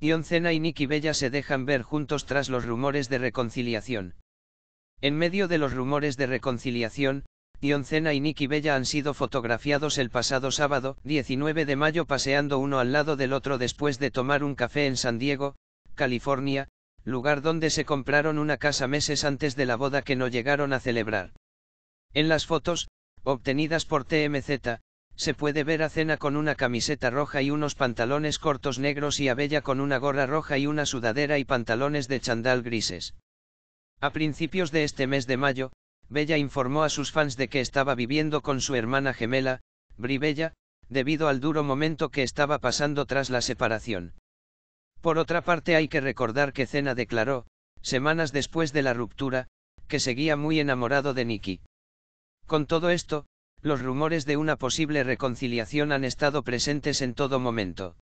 Ioncena y Nikki Bella se dejan ver juntos tras los rumores de reconciliación. En medio de los rumores de reconciliación, Yoncena y Nikki Bella han sido fotografiados el pasado sábado, 19 de mayo, paseando uno al lado del otro después de tomar un café en San Diego, California, lugar donde se compraron una casa meses antes de la boda que no llegaron a celebrar. En las fotos, obtenidas por TMZ, se puede ver a Cena con una camiseta roja y unos pantalones cortos negros y a Bella con una gorra roja y una sudadera y pantalones de chandal grises. A principios de este mes de mayo, Bella informó a sus fans de que estaba viviendo con su hermana gemela, Bri debido al duro momento que estaba pasando tras la separación. Por otra parte hay que recordar que Cena declaró, semanas después de la ruptura, que seguía muy enamorado de Nicky. Con todo esto, los rumores de una posible reconciliación han estado presentes en todo momento.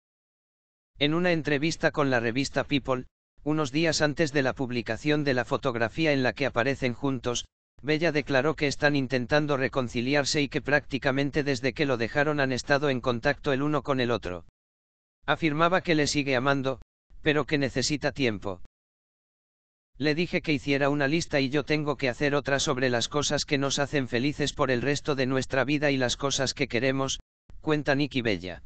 En una entrevista con la revista People, unos días antes de la publicación de la fotografía en la que aparecen juntos, Bella declaró que están intentando reconciliarse y que prácticamente desde que lo dejaron han estado en contacto el uno con el otro. Afirmaba que le sigue amando, pero que necesita tiempo. Le dije que hiciera una lista y yo tengo que hacer otra sobre las cosas que nos hacen felices por el resto de nuestra vida y las cosas que queremos, cuenta Nicky Bella.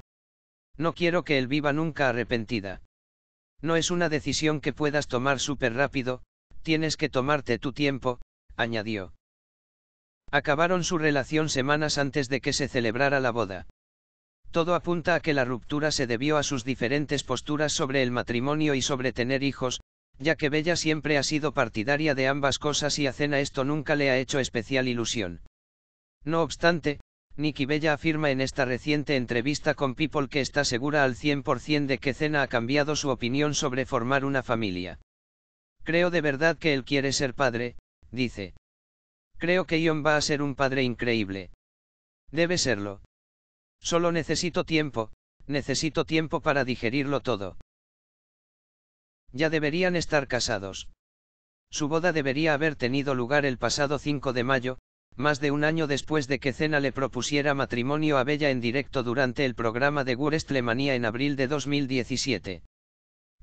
No quiero que él viva nunca arrepentida. No es una decisión que puedas tomar súper rápido, tienes que tomarte tu tiempo, añadió. Acabaron su relación semanas antes de que se celebrara la boda. Todo apunta a que la ruptura se debió a sus diferentes posturas sobre el matrimonio y sobre tener hijos, ya que Bella siempre ha sido partidaria de ambas cosas y a Cena esto nunca le ha hecho especial ilusión. No obstante, Nikki Bella afirma en esta reciente entrevista con People que está segura al 100% de que Cena ha cambiado su opinión sobre formar una familia. Creo de verdad que él quiere ser padre, dice. Creo que Ion va a ser un padre increíble. Debe serlo. Solo necesito tiempo, necesito tiempo para digerirlo todo. Ya deberían estar casados. Su boda debería haber tenido lugar el pasado 5 de mayo, más de un año después de que Cena le propusiera matrimonio a Bella en directo durante el programa de Wurstlemania en abril de 2017.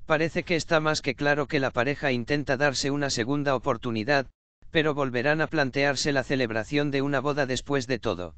Parece que está más que claro que la pareja intenta darse una segunda oportunidad, pero volverán a plantearse la celebración de una boda después de todo.